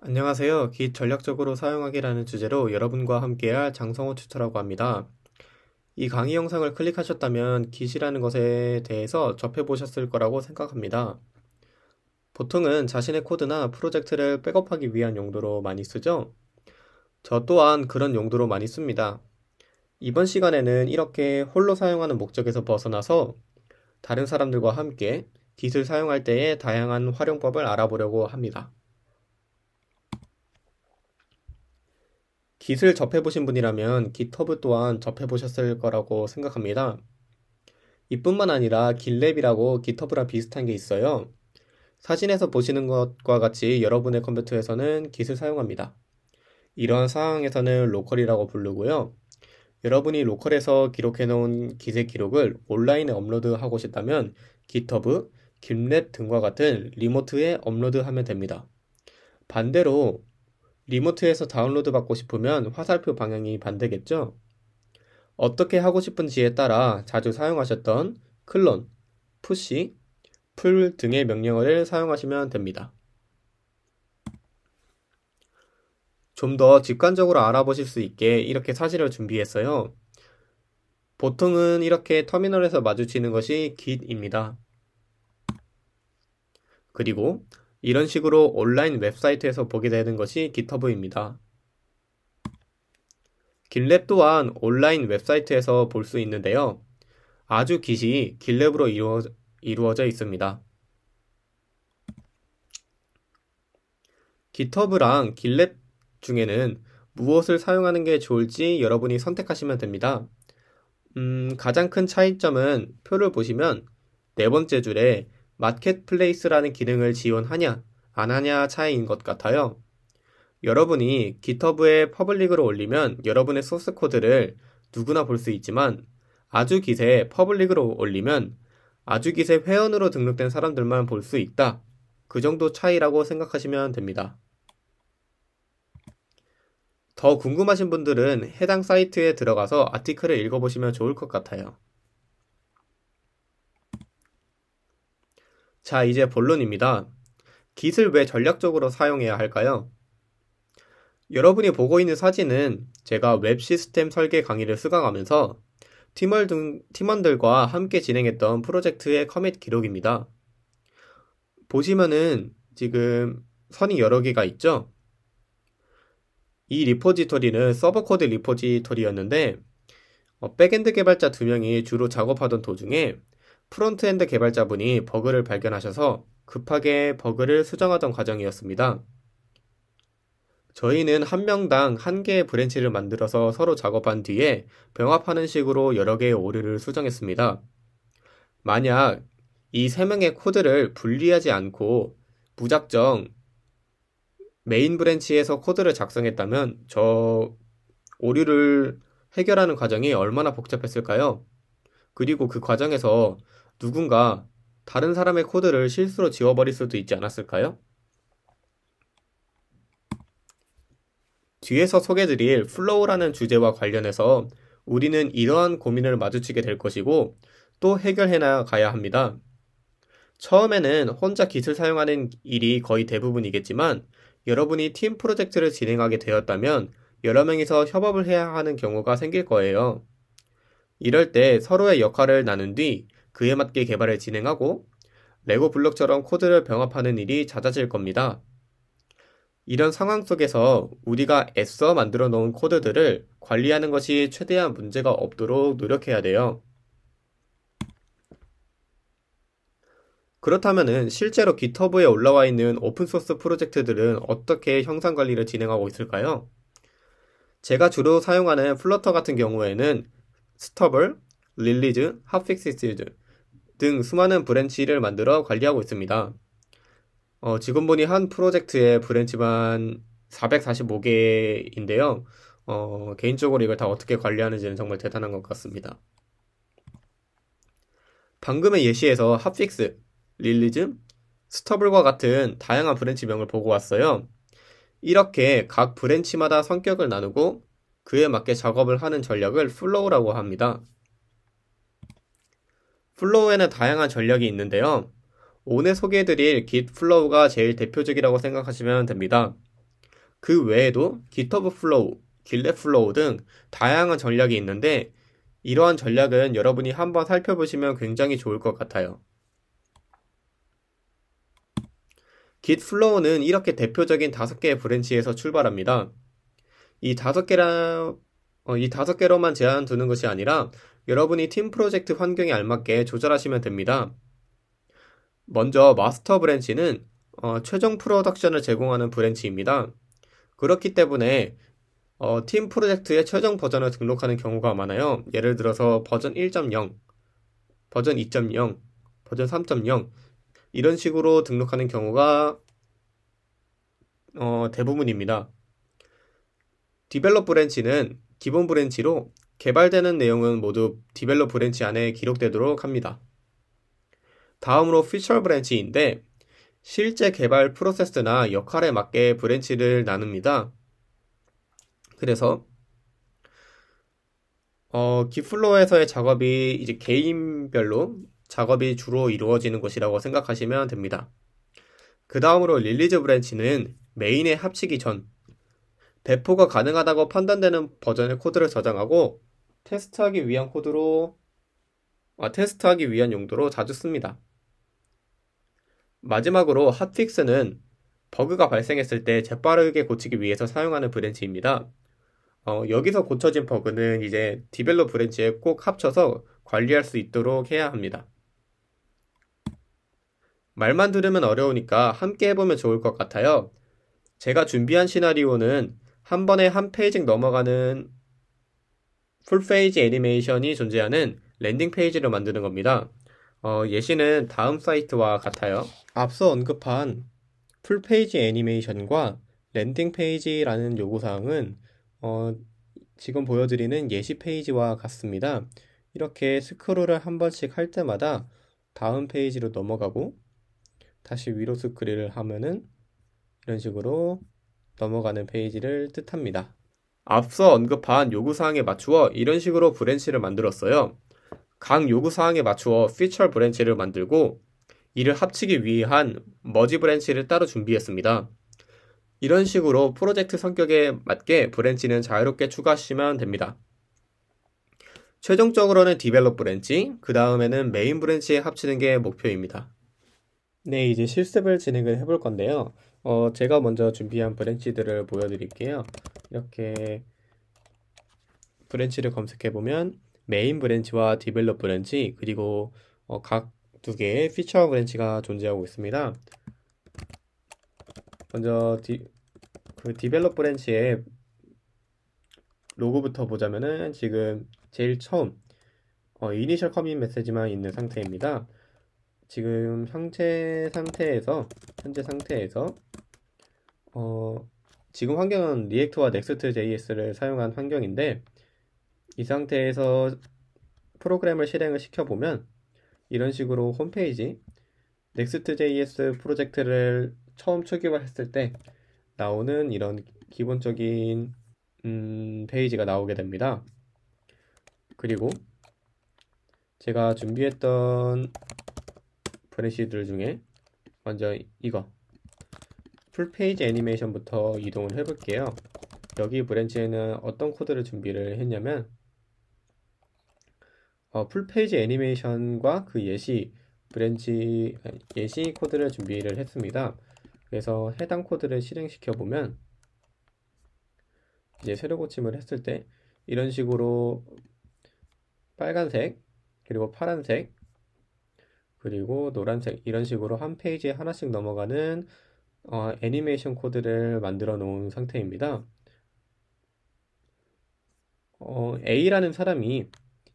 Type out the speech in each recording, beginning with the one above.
안녕하세요. 기 전략적으로 사용하기라는 주제로 여러분과 함께할 장성호 튜터라고 합니다. 이 강의 영상을 클릭하셨다면 기시라는 것에 대해서 접해보셨을 거라고 생각합니다. 보통은 자신의 코드나 프로젝트를 백업하기 위한 용도로 많이 쓰죠? 저 또한 그런 용도로 많이 씁니다. 이번 시간에는 이렇게 홀로 사용하는 목적에서 벗어나서 다른 사람들과 함께 딧을 사용할 때의 다양한 활용법을 알아보려고 합니다. 깃을 접해보신 분이라면 깃허브 또한 접해보셨을 거라고 생각합니다. 이뿐만 아니라 깃랩이라고 깃허브랑 비슷한 게 있어요. 사진에서 보시는 것과 같이 여러분의 컴퓨터에서는 깃을 사용합니다. 이러한 상황에서는 로컬이라고 부르고요. 여러분이 로컬에서 기록해놓은 기세 기록을 온라인에 업로드하고 싶다면 GitHub, g i l 김랩 등과 같은 리모트에 업로드하면 됩니다. 반대로 리모트에서 다운로드 받고 싶으면 화살표 방향이 반대겠죠? 어떻게 하고 싶은지에 따라 자주 사용하셨던 클론, 푸시, 풀 등의 명령어를 사용하시면 됩니다. 좀더 직관적으로 알아보실 수 있게 이렇게 사실을 준비했어요. 보통은 이렇게 터미널에서 마주치는 것이 g i t 입니다 그리고 이런 식으로 온라인 웹사이트에서 보게 되는 것이 g i t h u b 입니다 GitLab 또한 온라인 웹사이트에서 볼 수 있는데요. 아주 g i t 이 g 길랩으로 이루어, 이루어져 있습니다. g i t h u b 랑 GitLab 중에는 무엇을 사용하는 게 좋을지 여러분이 선택하시면 됩니다. 음, 가장 큰 차이점은 표를 보시면 네 번째 줄에 마켓플레이스라는 기능을 지원하냐, 안 하냐 차이인 것 같아요. 여러분이 g i t h u b 에 퍼블릭으로 올리면 여러분의 소스 코드를 누구나 볼 수 있지만 아주 기세 퍼블릭으로 올리면 아주 기세 회원으로 등록된 사람들만 볼 수 있다. 그 정도 차이라고 생각하시면 됩니다. 더 궁금하신 분들은 해당 사이트에 들어가서 아티클을 읽어보시면 좋을 것 같아요. 자, 이제 본론입니다. 깃을 왜 전략적으로 사용해야 할까요? 여러분이 보고 있는 사진은 제가 웹 시스템 설계 강의를 수강하면서 팀원 등, 팀원들과 함께 진행했던 프로젝트의 커밋 기록입니다. 보시면은 지금 선이 여러 개가 있죠? 이 리포지토리는 서버 코드 리포지토리였는데 어, 백엔드 개발자 두 명이 주로 작업하던 도중에 프론트엔드 개발자분이 버그를 발견하셔서 급하게 버그를 수정하던 과정이었습니다. 저희는 한 명당 한 개의 브랜치를 만들어서 서로 작업한 뒤에 병합하는 식으로 여러 개의 오류를 수정했습니다. 만약 이 세 명의 코드를 분리하지 않고 무작정 메인 브랜치에서 코드를 작성했다면 저 오류를 해결하는 과정이 얼마나 복잡했을까요? 그리고 그 과정에서 누군가 다른 사람의 코드를 실수로 지워버릴 수도 있지 않았을까요? 뒤에서 소개드릴 플로우라는 주제와 관련해서 우리는 이러한 고민을 마주치게 될 것이고 또 해결해 나가야 합니다. 처음에는 혼자 g i t 을 사용하는 일이 거의 대부분이겠지만 여러분이 팀 프로젝트를 진행하게 되었다면 여러 명이서 협업을 해야 하는 경우가 생길 거예요. 이럴 때 서로의 역할을 나눈 뒤 그에 맞게 개발을 진행하고 레고 블록처럼 코드를 병합하는 일이 잦아질 겁니다. 이런 상황 속에서 우리가 애써 만들어 놓은 코드들을 관리하는 것이 최대한 문제가 없도록 노력해야 돼요. 그렇다면 실제로 GitHub에 올라와 있는 오픈소스 프로젝트들은 어떻게 형상 관리를 진행하고 있을까요? 제가 주로 사용하는 플러터 같은 경우에는 스터블, 릴리즈, 핫픽시즈 등 수많은 브랜치를 만들어 관리하고 있습니다. 어, 지금 보니 한 프로젝트의 브랜치만 445개인데요. 어, 개인적으로 이걸 다 어떻게 관리하는지는 정말 대단한 것 같습니다. 방금의 예시에서 핫픽스, 릴리즘 스터블과 같은 다양한 브랜치명을 보고 왔어요. 이렇게 각 브랜치마다 성격을 나누고 그에 맞게 작업을 하는 전략을 플로우라고 합니다. 플로우에는 다양한 전략이 있는데요. 오늘 소개해드릴 Git 플로우가 제일 대표적이라고 생각하시면 됩니다. 그 외에도 GitHub 플로우, Gitlab 플로우 등 다양한 전략이 있는데 이러한 전략은 여러분이 한번 살펴보시면 굉장히 좋을 것 같아요. git f l o w 는 이렇게 대표적인 다섯 개의 브랜치에서 출발합니다. 이 다섯 개라 어, 이 다섯 개로만 제한 두는 것이 아니라 여러분이 팀 프로젝트 환경에 알맞게 조절하시면 됩니다. 먼저 마스터 브랜치는 어, 최종 프로덕션을 제공하는 브랜치입니다. 그렇기 때문에 어, 팀 프로젝트의 최종 버전을 등록하는 경우가 많아요. 예를 들어서 버전 1.0, 버전 2.0, 버전 3.0 이런 식으로 등록하는 경우가 어, 대부분입니다. 디벨롭 브랜치는 기본 브랜치로 개발되는 내용은 모두 디벨롭 브랜치 안에 기록되도록 합니다. 다음으로 피처 브랜치인데 실제 개발 프로세스나 역할에 맞게 브랜치를 나눕니다. 그래서 어, 기플로에서의 작업이 이제 개인별로 작업이 주로 이루어지는 곳이라고 생각하시면 됩니다. 그 다음으로 릴리즈 브랜치는 메인에 합치기 전 배포가 가능하다고 판단되는 버전의 코드를 저장하고 테스트하기 위한 코드로 아, 테스트하기 위한 용도로 자주 씁니다. 마지막으로 핫픽스는 버그가 발생했을 때 재빠르게 고치기 위해서 사용하는 브랜치입니다. 어, 여기서 고쳐진 버그는 이제 디벨로 브랜치에 꼭 합쳐서 관리할 수 있도록 해야 합니다. 말만 들으면 어려우니까 함께 해보면 좋을 것 같아요. 제가 준비한 시나리오는 한 번에 한 페이지 넘어가는 풀페이지 애니메이션이 존재하는 랜딩 페이지를 만드는 겁니다. 어, 예시는 다음 사이트와 같아요. 앞서 언급한 풀페이지 애니메이션과 랜딩 페이지라는 요구사항은 어, 지금 보여드리는 예시 페이지와 같습니다. 이렇게 스크롤을 한 번씩 할 때마다 다음 페이지로 넘어가고 다시 위로 스크릴을 하면은 이런 식으로 넘어가는 페이지를 뜻합니다. 앞서 언급한 요구사항에 맞추어 이런 식으로 브랜치를 만들었어요. 각 요구사항에 맞추어 피처 브랜치를 만들고 이를 합치기 위한 머지 브랜치를 따로 준비했습니다. 이런 식으로 프로젝트 성격에 맞게 브랜치는 자유롭게 추가하시면 됩니다. 최종적으로는 디벨롭 브랜치, 그 다음에는 메인 브랜치에 합치는 게 목표입니다. 네, 이제 실습을 진행을 해볼 건데요. 어, 제가 먼저 준비한 브랜치들을 보여드릴게요. 이렇게 브랜치를 검색해보면 메인 브랜치와 디벨롭 브랜치 그리고 어, 각두 개의 피처 브랜치가 존재하고 있습니다. 먼저 디, 그 디벨롭 브랜치의 로고부터 보자면은 지금 제일 처음 어, 이니셜 커밋 메시지만 있는 상태입니다. 지금 상태 상태에서 현재 상태에서 어, 지금 환경은 리액터와 넥스트.js를 사용한 환경인데 이 상태에서 프로그램을 실행을 시켜보면 이런 식으로 홈페이지 넥스트.js 프로젝트를 처음 초기화했을 때 나오는 이런 기본적인 음, 페이지가 나오게 됩니다. 그리고 제가 준비했던 브랜시들 중에 먼저 이거 풀페이지 애니메이션부터 이동을 해볼게요. 여기 브랜치에는 어떤 코드를 준비를 했냐면 어, 풀페이지 애니메이션과 그 예시 브랜치 예시 코드를 준비를 했습니다. 그래서 해당 코드를 실행시켜 보면 이제 세로 고침을 했을 때 이런 식으로 빨간색 그리고 파란색 그리고 노란색 이런 식으로 한 페이지에 하나씩 넘어가는 어, 애니메이션 코드를 만들어 놓은 상태입니다. 어, A라는 사람이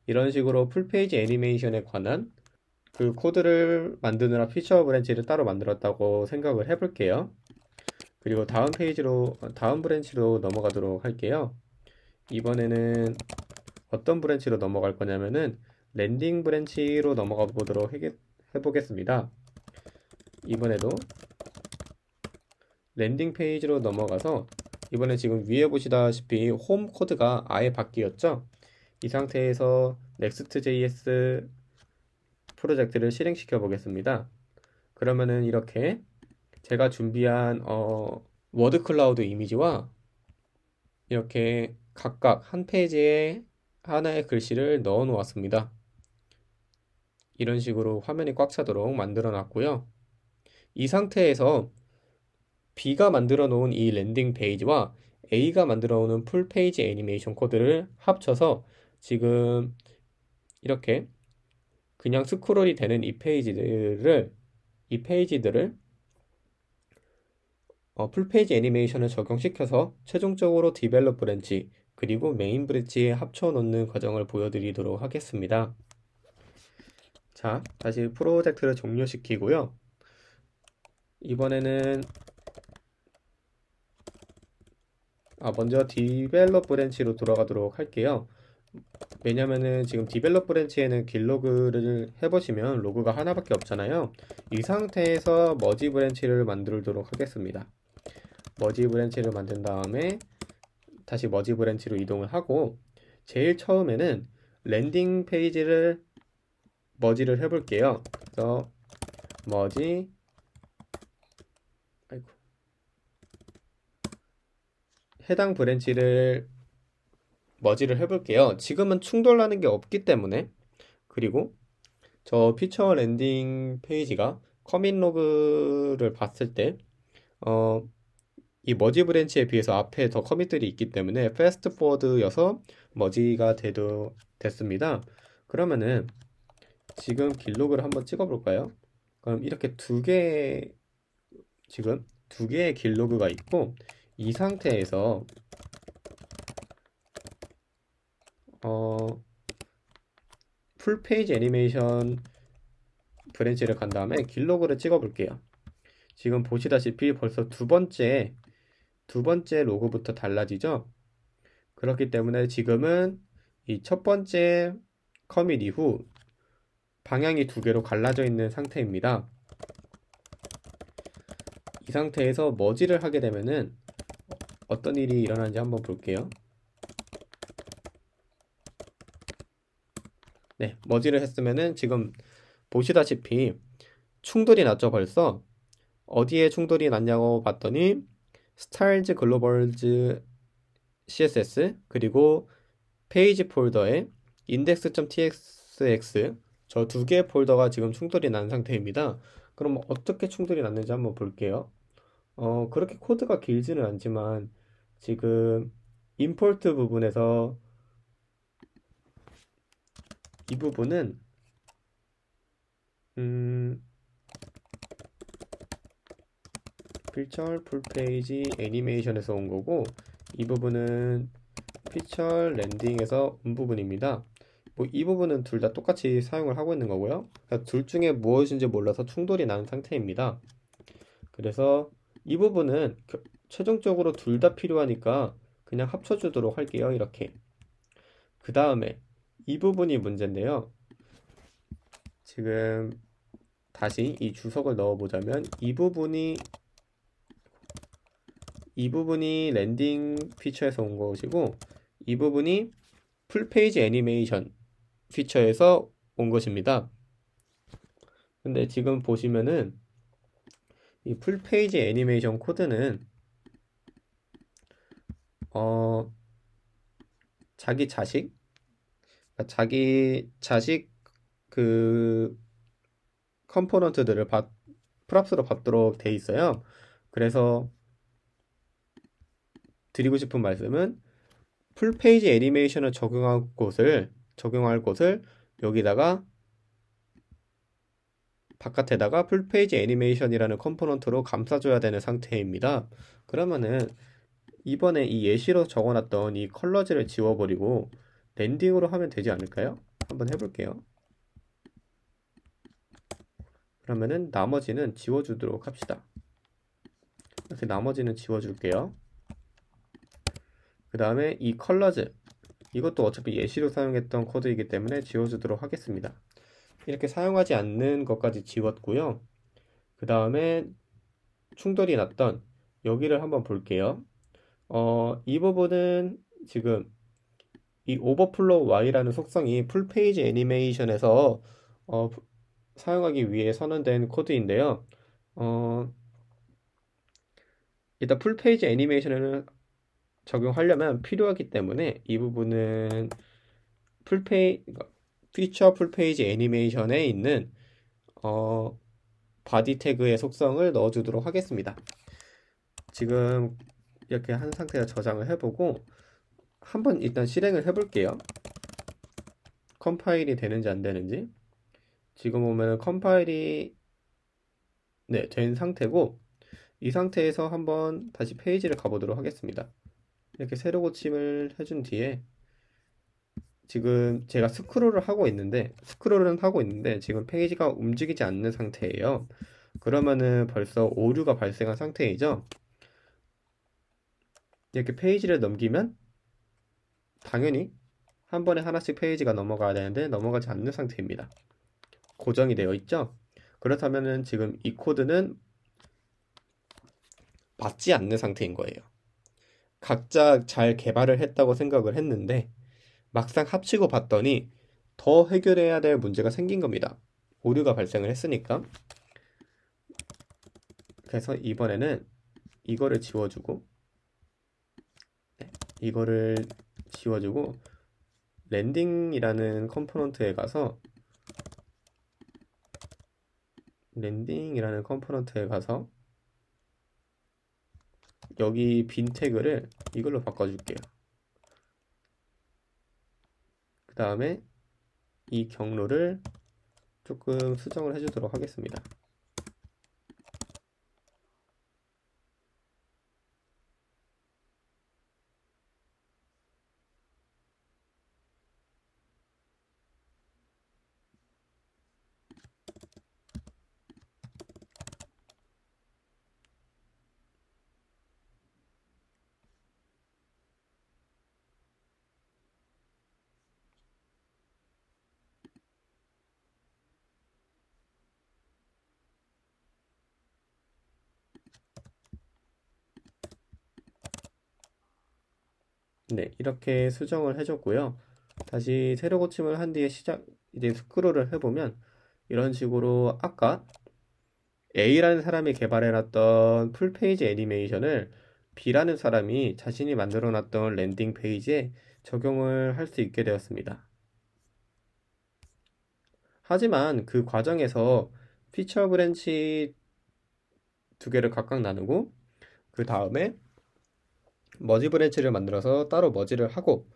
이런 식으로 풀페이지 애니메이션에 관한 그 코드를 만드느라 피처 브랜치를 따로 만들었다고 생각을 해볼게요. 그리고 다음 페이지로 다음 브랜치로 넘어가도록 할게요. 이번에는 어떤 브랜치로 넘어갈 거냐면은 랜딩 브랜치로 넘어가 보도록 하겠, 습니다 해보겠습니다. 이번에도 랜딩 페이지로 넘어가서 이번에 지금 위에 보시다시피 홈 코드가 아예 바뀌었죠? 이 상태에서 Next.js 프로젝트를 실행시켜 보겠습니다. 그러면은 이렇게 제가 준비한 어, 워드 클라우드 이미지와 이렇게 각각 한 페이지에 하나의 글씨를 넣어 놓았습니다. 이런 식으로 화면이 꽉 차도록 만들어 놨고요. 이 상태에서 B가 만들어 놓은 이 랜딩 페이지와 A가 만들어 오는 풀 페이지 애니메이션 코드를 합쳐서 지금 이렇게 그냥 스크롤이 되는 이 페이지들을 이 페이지들을 어, 풀페이지 애니메이션을 적용시켜서 최종적으로 디벨롭 브랜치 그리고 메인 브랜치에 합쳐 놓는 과정을 보여드리도록 하겠습니다. 자, 다시 프로젝트를 종료시키고요. 이번에는 아, 먼저 디벨롭 브랜치로 돌아가도록 할게요. 왜냐면은 지금 디벨롭 브랜치에는 길로그를 해보시면 로그가 하나밖에 없잖아요. 이 상태에서 머지 브랜치를 만들도록 하겠습니다. 머지 브랜치를 만든 다음에 다시 머지 브랜치로 이동을 하고 제일 처음에는 랜딩 페이지를 머지를 해볼게요. 그래서 머지 아이고 해당 브랜치를 머지를 해볼게요. 지금은 충돌하는 게 없기 때문에 그리고 저 피처 랜딩 페이지가 커밋 로그를 봤을 때 어, 이 머지 브랜치에 비해서 앞에 더 커밋들이 있기 때문에 패스트 포워드여서 머지가 되도 됐습니다. 그러면은 지금 길로그를 한번 찍어 볼까요? 그럼 이렇게 두 개 지금 두 개의 길로그가 있고 이 상태에서 어 풀페이지 애니메이션 브랜치를 간 다음에 길로그를 찍어 볼게요. 지금 보시다시피 벌써 두 번째 두 번째 로그부터 달라지죠. 그렇기 때문에 지금은 이 첫 번째 커밋 이후 방향이 두 개로 갈라져 있는 상태입니다. 이 상태에서 머지를 하게 되면은 어떤 일이 일어나는지 한번 볼게요. 네, 머지를 했으면은 지금 보시다시피 충돌이 났죠 벌써 어디에 충돌이 났냐고 봤더니 스타일즈 글로벌즈 CSS 그리고 페이지 폴더에 index.txx 저두 개의 폴더가 지금 충돌이 난 상태입니다. 그럼 어떻게 충돌이 났는지 한번 볼게요. 어, 그렇게 코드가 길지는 않지만 지금 임포트 부분에서 이 부분은 음 피처 풀페이지 애니메이션에서 온 거고 이 부분은 피처 랜딩에서 온 부분입니다. 뭐이 부분은 둘 다 똑같이 사용을 하고 있는 거고요. 그러니까 둘 중에 무엇인지 몰라서 충돌이 난 상태입니다. 그래서 이 부분은 최종적으로 둘 다 필요하니까 그냥 합쳐주도록 할게요. 이렇게. 그 다음에 이 부분이 문제인데요. 지금 다시 이 주석을 넣어보자면 이 부분이 이 부분이 랜딩 피처에서 온 것이고 이 부분이 풀페이지 애니메이션 피처에서 온 것입니다. 근데 지금 보시면은 이 풀페이지 애니메이션 코드는 어 자기 자식 그러니까 자기 자식 그 컴포넌트들을 받 프랍스로 받도록 돼 있어요. 그래서 드리고 싶은 말씀은 풀페이지 애니메이션을 적용한 곳을 적용할 곳을 여기다가 바깥에다가 풀페이지 애니메이션이라는 컴포넌트로 감싸줘야 되는 상태입니다. 그러면은 이번에 이 예시로 적어놨던 이 컬러지를 지워버리고 랜딩으로 하면 되지 않을까요? 한번 해볼게요. 그러면은 나머지는 지워주도록 합시다. 이렇게 나머지는 지워줄게요. 그 다음에 이 컬러즈 이것도 어차피 예시로 사용했던 코드이기 때문에 지워주도록 하겠습니다. 이렇게 사용하지 않는 것까지 지웠고요. 그 다음에 충돌이 났던 여기를 한번 볼게요. 어, 이 부분은 지금 이 overflow Y라는 속성이 풀페이지 애니메이션에서 어, 사용하기 위해 선언된 코드인데요. 어, 일단 풀페이지 애니메이션에는 적용하려면 필요하기 때문에 이 부분은 풀페이 피처 그러니까 풀페이지 애니메이션에 있는 어, 바디 태그의 속성을 넣어주도록 하겠습니다. 지금 이렇게 한 상태에서 저장을 해보고 한번 일단 실행을 해볼게요. 컴파일이 되는지 안 되는지 지금 보면 컴파일이 네, 된 상태고 이 상태에서 한번 다시 페이지를 가보도록 하겠습니다. 이렇게 세로 고침을 해준 뒤에 지금 제가 스크롤을 하고 있는데 스크롤은 하고 있는데 지금 페이지가 움직이지 않는 상태예요. 그러면은 벌써 오류가 발생한 상태이죠. 이렇게 페이지를 넘기면 당연히 한 번에 하나씩 페이지가 넘어가야 되는데 넘어가지 않는 상태입니다. 고정이 되어 있죠. 그렇다면은 지금 이 코드는 받지 않는 상태인 거예요. 각자 잘 개발을 했다고 생각을 했는데 막상 합치고 봤더니 더 해결해야 될 문제가 생긴 겁니다. 오류가 발생을 했으니까. 그래서 이번에는 이거를 지워주고 네, 이거를 지워주고 랜딩이라는 컴포넌트에 가서 랜딩이라는 컴포넌트에 가서 여기 빈 태그를 이걸로 바꿔줄게요. 그 다음에 이 경로를 조금 수정을 해주도록 하겠습니다. 네, 이렇게 수정을 해줬고요. 다시 세로 고침을 한 뒤에 시작, 이제 스크롤을 해보면 이런 식으로 아까 A라는 사람이 개발해놨던 풀페이지 애니메이션을 B라는 사람이 자신이 만들어놨던 랜딩 페이지에 적용을 할 수 있게 되었습니다. 하지만 그 과정에서 피처 브랜치 두 개를 각각 나누고 그 다음에 머지 브랜치를 만들어서 따로 머지를 하고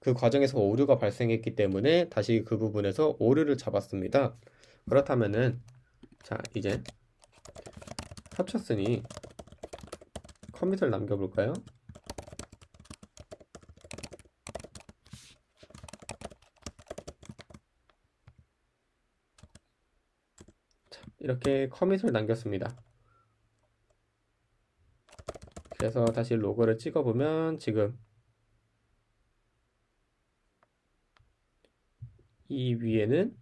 그 과정에서 오류가 발생했기 때문에 다시 그 부분에서 오류를 잡았습니다. 그렇다면은 자 이제 합쳤으니 커밋을 남겨볼까요? 이렇게 커밋을 남겼습니다. 그래서 다시 로고를 찍어보면 지금 이 위에는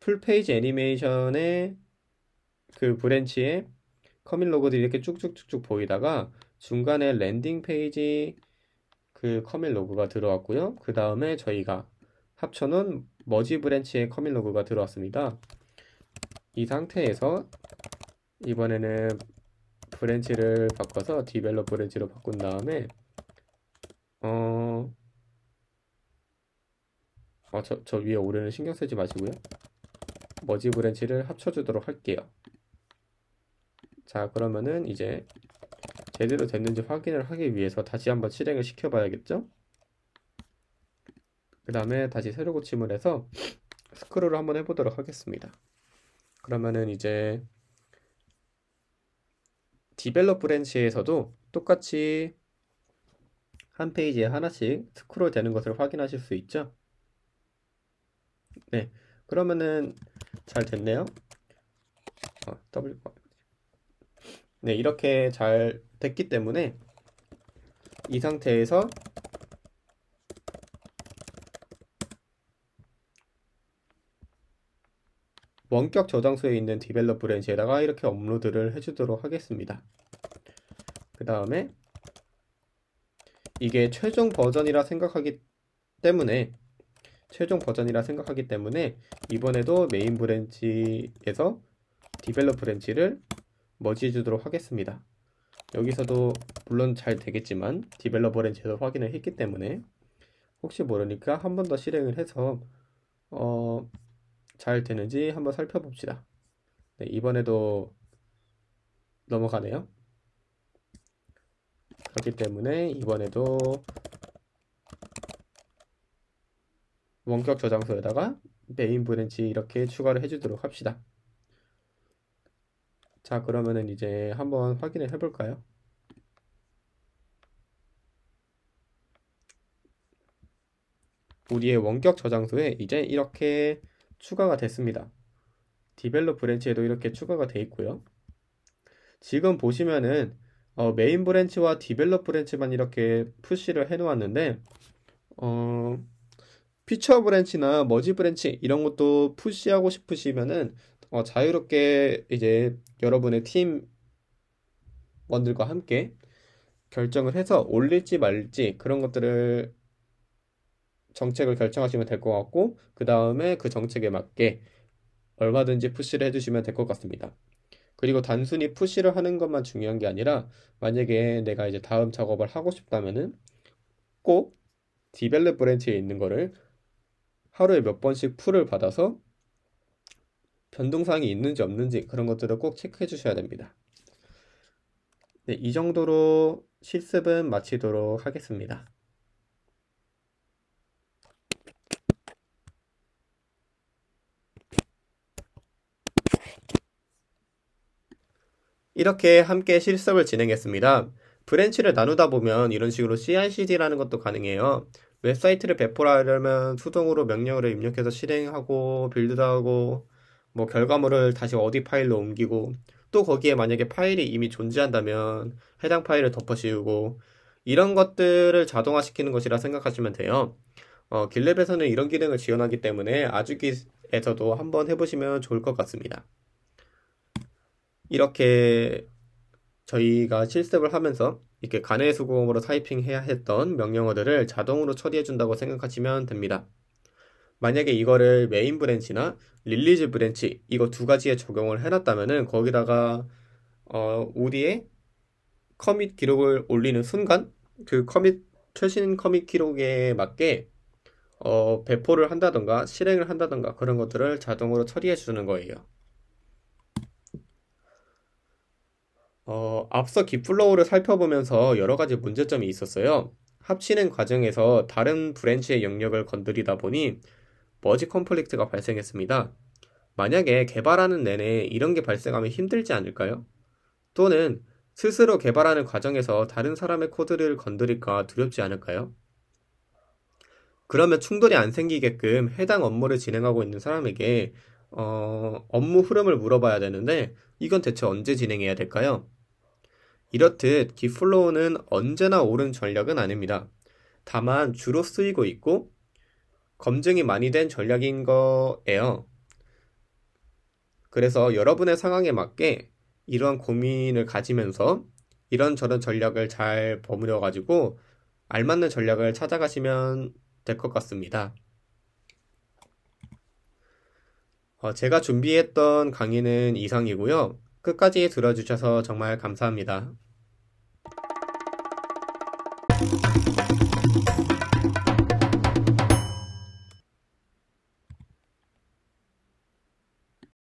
풀페이지 애니메이션의 그 브랜치에 커밋 로고들이 이렇게 쭉쭉쭉쭉 보이다가 중간에 랜딩 페이지 그 커밋 로고가 들어왔고요. 그 다음에 저희가 합쳐놓은 머지 브랜치의 커밋 로고가 들어왔습니다. 이 상태에서 이번에는 브랜치를 바꿔서 디벨롭 브랜치로 바꾼 다음에 어, 어 저, 저 위에 오류는 신경 쓰지 마시고요. 머지 브랜치를 합쳐주도록 할게요. 자 그러면은 이제 제대로 됐는지 확인을 하기 위해서 다시 한번 실행을 시켜봐야겠죠? 그 다음에 다시 새로 고침을 해서 스크롤을 한번 해보도록 하겠습니다. 그러면은 이제 디벨롭 브랜치에서도 똑같이 한 페이지에 하나씩 스크롤 되는 것을 확인하실 수 있죠. 네, 그러면은 잘 됐네요. 아, W. 네, 이렇게 잘 됐기 때문에 이 상태에서 원격 저장소에 있는 디벨롭 브랜치에다가 이렇게 업로드를 해주도록 하겠습니다. 그 다음에 이게 최종 버전이라 생각하기 때문에 최종 버전이라 생각하기 때문에 이번에도 메인 브랜치에서 디벨롭 브랜치를 머지해 주도록 하겠습니다. 여기서도 물론 잘 되겠지만 디벨롭 브랜치에서 확인을 했기 때문에 혹시 모르니까 한 번 더 실행을 해서 어잘 되는지 한번 살펴봅시다. 네, 이번에도 넘어가네요. 그렇기 때문에 이번에도 원격 저장소에다가 메인 브랜치 이렇게 추가를 해주도록 합시다. 자 그러면은 이제 한번 확인을 해볼까요? 우리의 원격 저장소에 이제 이렇게 추가가 됐습니다. 디벨롭 브랜치에도 이렇게 추가가 돼 있고요. 지금 보시면은 어, 메인 브랜치와 디벨롭 브랜치만 이렇게 푸시를 해 놓았는데 어, 피처 브랜치나 머지 브랜치 이런 것도 푸시하고 싶으시면은 어, 자유롭게 이제 여러분의 팀원들과 함께 결정을 해서 올릴지 말지 그런 것들을 정책을 결정하시면 될 것 같고 그 다음에 그 정책에 맞게 얼마든지 푸시를 해주시면 될 것 같습니다. 그리고 단순히 푸시를 하는 것만 중요한 게 아니라 만약에 내가 이제 다음 작업을 하고 싶다면은 꼭 디벨롭 브랜치에 있는 거를 하루에 몇 번씩 풀을 받아서 변동사항이 있는지 없는지 그런 것들을 꼭 체크해 주셔야 됩니다. 네, 이 정도로 실습은 마치도록 하겠습니다. 이렇게 함께 실습을 진행했습니다. 브랜치를 나누다 보면 이런 식으로 CI/CD라는 것도 가능해요. 웹사이트를 배포하려면 수동으로 명령을 입력해서 실행하고 빌드하고 뭐 결과물을 다시 어디 파일로 옮기고 또 거기에 만약에 파일이 이미 존재한다면 해당 파일을 덮어 씌우고 이런 것들을 자동화시키는 것이라 생각하시면 돼요. 어, 길랩에서는 이런 기능을 지원하기 때문에 아주기에서도 한번 해보시면 좋을 것 같습니다. 이렇게 저희가 실습을 하면서 이렇게 간의 수공으로 타이핑해야 했던 명령어들을 자동으로 처리해준다고 생각하시면 됩니다. 만약에 이거를 메인 브랜치나 릴리즈 브랜치 이거 두 가지에 적용을 해놨다면은 거기다가 어, OD에 커밋 기록을 올리는 순간 그 커밋 최신 커밋 기록에 맞게 어, 배포를 한다던가 실행을 한다던가 그런 것들을 자동으로 처리해 주는 거예요. 어, 앞서 기플로우를 살펴보면서 여러 가지 문제점이 있었어요. 합치는 과정에서 다른 브랜치의 영역을 건드리다 보니 머지 컴플렉트가 발생했습니다. 만약에 개발하는 내내 이런 게 발생하면 힘들지 않을까요? 또는 스스로 개발하는 과정에서 다른 사람의 코드를 건드릴까 두렵지 않을까요? 그러면 충돌이 안 생기게끔 해당 업무를 진행하고 있는 사람에게 어, 업무 흐름을 물어봐야 되는데 이건 대체 언제 진행해야 될까요? 이렇듯 기플로우는 언제나 옳은 전략은 아닙니다. 다만 주로 쓰이고 있고 검증이 많이 된 전략인 거예요. 그래서 여러분의 상황에 맞게 이러한 고민을 가지면서 이런저런 전략을 잘 버무려 가지고 알맞는 전략을 찾아가시면 될 것 같습니다. 어, 제가 준비했던 강의는 이상이고요. 끝까지 들어주셔서 정말 감사합니다.